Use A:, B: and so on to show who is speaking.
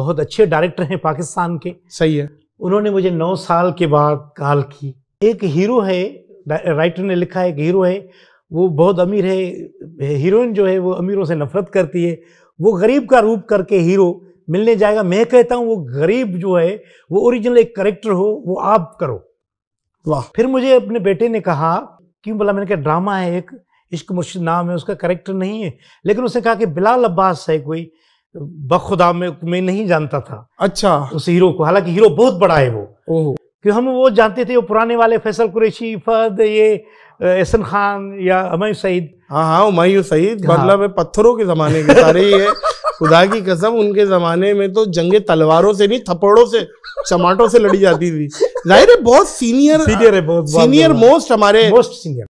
A: बहुत अच्छे डायरेक्टर हैं पाकिस्तान के सही है उन्होंने मुझे नौ साल के बाद कॉल की एक हीरो है राइटर ने लिखा है एक हीरो है वो बहुत अमीर है हीरोइन जो है वो अमीरों से नफरत करती है वो गरीब का रूप करके हीरो मिलने जाएगा मैं कहता हूँ वो गरीब जो है वो ओरिजिनल एक करेक्टर हो वो आप करो वाह फिर मुझे अपने बेटे ने कहा क्यों बोला मैंने कहा ड्रामा है एक इश्क मुर्शिद नाम है उसका करेक्टर नहीं है लेकिन उसने कहा कि बिलाल अब्बास है कोई बखुदा में में नहीं जानता था अच्छा उस हीरो को हालांकि हीरो बहुत बड़ा है वो क्यों हम वो जानते थे वो पुराने वाले फैसल कुरैशी फद ये एहसन खान या अमय सईद हाँ हाँ उमयू सईद हाँ। मतलब पत्थरों के ज़माने के सारे ही है खुदा की कसम उनके ज़माने में
B: तो जंगे तलवारों से नहीं थप्पड़ों से चमाटों से लड़ी जाती थी जाहिर है बहुत सीनियर सीनियर है बहुत सीनियर मोस्ट हमारे मोस्ट सीनियर